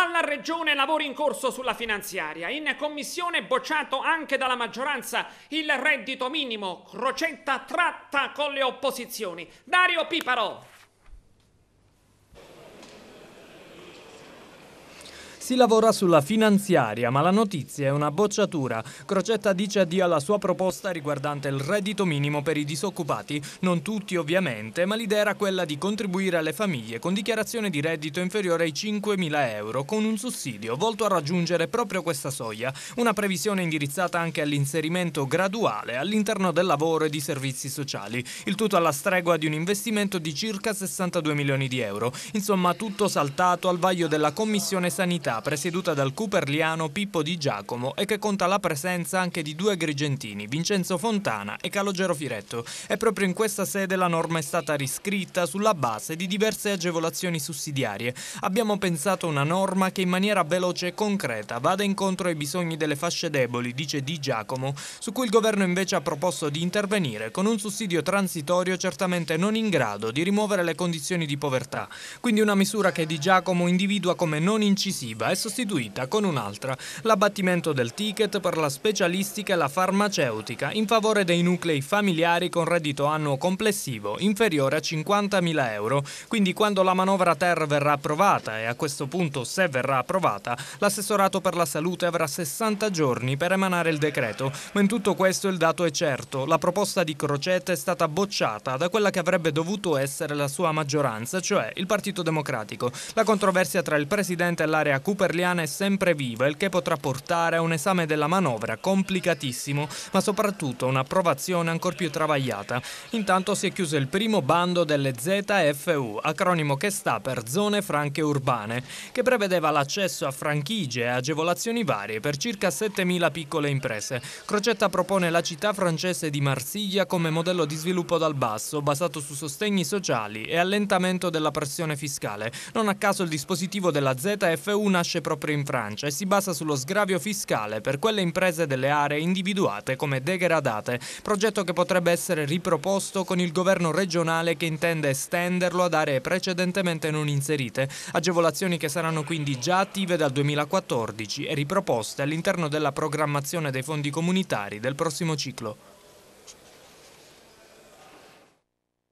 Alla Regione lavori in corso sulla finanziaria. In commissione bocciato anche dalla maggioranza il reddito minimo. Crocetta tratta con le opposizioni. Dario Piparo. Si lavora sulla finanziaria, ma la notizia è una bocciatura. Crocetta dice addio alla sua proposta riguardante il reddito minimo per i disoccupati, non tutti ovviamente, ma l'idea era quella di contribuire alle famiglie con dichiarazione di reddito inferiore ai 5.000 euro, con un sussidio volto a raggiungere proprio questa soglia, una previsione indirizzata anche all'inserimento graduale all'interno del lavoro e di servizi sociali, il tutto alla stregua di un investimento di circa 62 milioni di euro, insomma tutto saltato al vaglio della Commissione Sanitaria presieduta dal cooperliano Pippo Di Giacomo e che conta la presenza anche di due agrigentini, Vincenzo Fontana e Calogero Firetto. E proprio in questa sede la norma è stata riscritta sulla base di diverse agevolazioni sussidiarie. Abbiamo pensato una norma che in maniera veloce e concreta vada incontro ai bisogni delle fasce deboli, dice Di Giacomo, su cui il governo invece ha proposto di intervenire con un sussidio transitorio certamente non in grado di rimuovere le condizioni di povertà. Quindi una misura che Di Giacomo individua come non incisiva è sostituita con un'altra, l'abbattimento del ticket per la specialistica e la farmaceutica in favore dei nuclei familiari con reddito annuo complessivo inferiore a 50.000 euro. Quindi quando la manovra TER verrà approvata e a questo punto se verrà approvata, l'assessorato per la salute avrà 60 giorni per emanare il decreto, ma in tutto questo il dato è certo, la proposta di Crocetta è stata bocciata da quella che avrebbe dovuto essere la sua maggioranza, cioè il Partito Democratico. La controversia tra il Presidente e l'area cooperliana è sempre viva, il che potrà portare a un esame della manovra complicatissimo, ma soprattutto a un'approvazione ancor più travagliata. Intanto si è chiuso il primo bando delle ZFU, acronimo che sta per Zone Franche Urbane, che prevedeva l'accesso a franchigie e agevolazioni varie per circa 7.000 piccole imprese. Crocetta propone la città francese di Marsiglia come modello di sviluppo dal basso, basato su sostegni sociali e allentamento della pressione fiscale. Non a caso il dispositivo della ZFU nasce proprio in Francia e si basa sullo sgravio fiscale per quelle imprese delle aree individuate come degradate, progetto che potrebbe essere riproposto con il governo regionale che intende estenderlo ad aree precedentemente non inserite, agevolazioni che saranno quindi già attive dal 2014 e riproposte all'interno della programmazione dei fondi comunitari del prossimo ciclo.